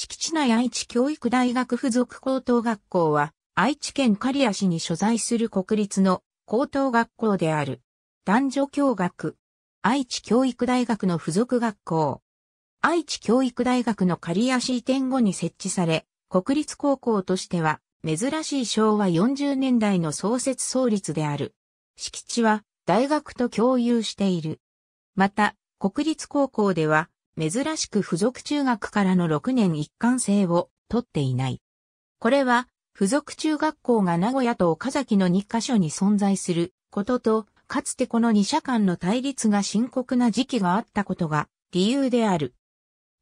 敷地内愛知教育大学附属高等学校は、愛知県刈谷市に所在する国立の高等学校である。男女共学。愛知教育大学の附属学校。愛知教育大学の刈谷市移転後に設置され、国立高校としては、珍しい昭和40年代の創設創立である。敷地は、大学と共有している。また、国立高校では、珍しく付属中学からの6年一貫性を取っていない。これは、付属中学校が名古屋と岡崎の2カ所に存在することと、かつてこの2社間の対立が深刻な時期があったことが理由である。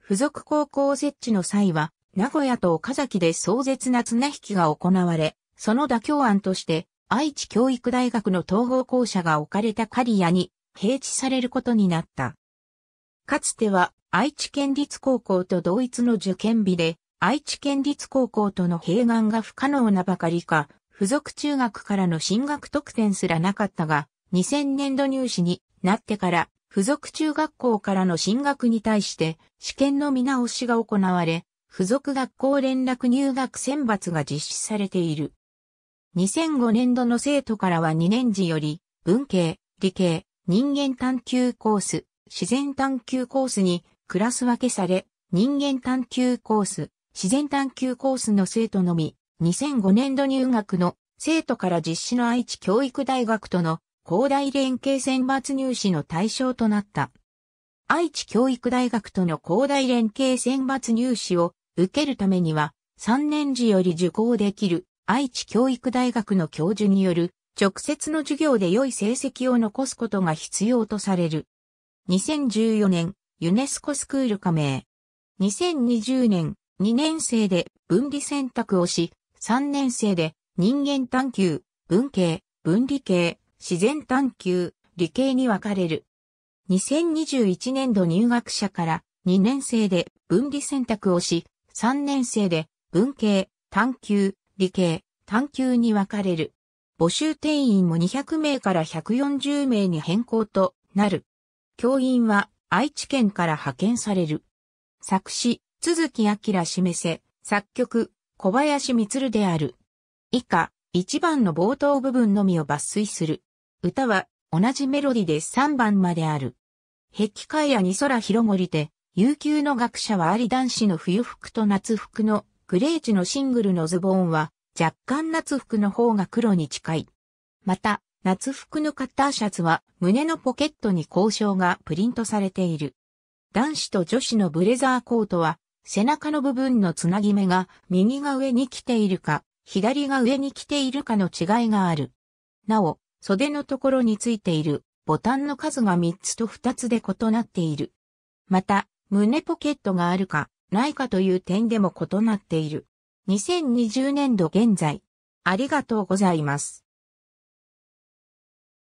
付属高校設置の際は、名古屋と岡崎で壮絶な綱引きが行われ、その妥協案として、愛知教育大学の統合校舎が置かれた刈谷に、平地されることになった。かつては、愛知県立高校と同一の受験日で、愛知県立高校との併願が不可能なばかりか、付属中学からの進学特典すらなかったが、2000年度入試になってから、付属中学校からの進学に対して、試験の見直しが行われ、付属学校連絡入学選抜が実施されている。2005年度の生徒からは2年次より、文系、理系、人間探求コース、自然探求コースにクラス分けされ、人間探求コース、自然探求コースの生徒のみ、2005年度入学の生徒から実施の愛知教育大学との広大連携選抜入試の対象となった。愛知教育大学との広大連携選抜入試を受けるためには、3年時より受講できる愛知教育大学の教授による直接の授業で良い成績を残すことが必要とされる。2014年、ユネスコスクール加盟。2020年、2年生で分離選択をし、3年生で人間探求、文系、分離系、自然探求、理系に分かれる。2021年度入学者から2年生で分離選択をし、3年生で文系、探求、理系、探求に分かれる。募集定員も200名から140名に変更となる。教員は愛知県から派遣される。作詞、鈴木明示せ、作曲、小林光である。以下、一番の冒頭部分のみを抜粋する。歌は、同じメロディで3番まである。壁海やに空広盛りで、悠久の学者はあり男子の冬服と夏服のグレーチのシングルのズボンは若干夏服の方が黒に近い。また、夏服のカッターシャツは胸のポケットに交渉がプリントされている。男子と女子のブレザーコートは背中の部分のつなぎ目が右が上に来ているか、左が上に来ているかの違いがある。なお、袖のところについているボタンの数が3つと2つで異なっている。また、胸ポケットがあるか、ないかという点でも異なっている。2020年度現在。ありがとうございます。